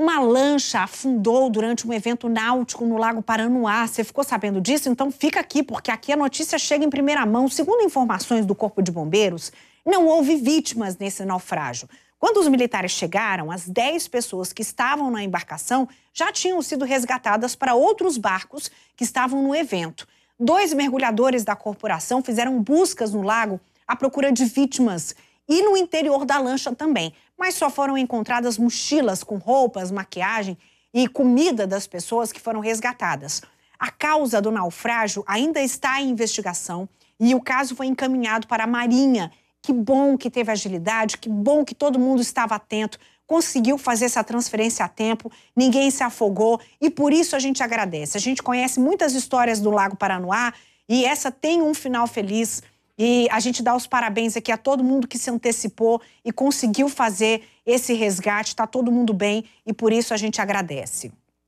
Uma lancha afundou durante um evento náutico no Lago Paranoá. Você ficou sabendo disso? Então fica aqui, porque aqui a notícia chega em primeira mão. Segundo informações do Corpo de Bombeiros, não houve vítimas nesse naufrágio. Quando os militares chegaram, as 10 pessoas que estavam na embarcação já tinham sido resgatadas para outros barcos que estavam no evento. Dois mergulhadores da corporação fizeram buscas no lago à procura de vítimas e no interior da lancha também. Mas só foram encontradas mochilas com roupas, maquiagem e comida das pessoas que foram resgatadas. A causa do naufrágio ainda está em investigação e o caso foi encaminhado para a Marinha. Que bom que teve agilidade, que bom que todo mundo estava atento, conseguiu fazer essa transferência a tempo, ninguém se afogou e por isso a gente agradece. A gente conhece muitas histórias do Lago Paranoá e essa tem um final feliz. E a gente dá os parabéns aqui a todo mundo que se antecipou e conseguiu fazer esse resgate. Está todo mundo bem e por isso a gente agradece.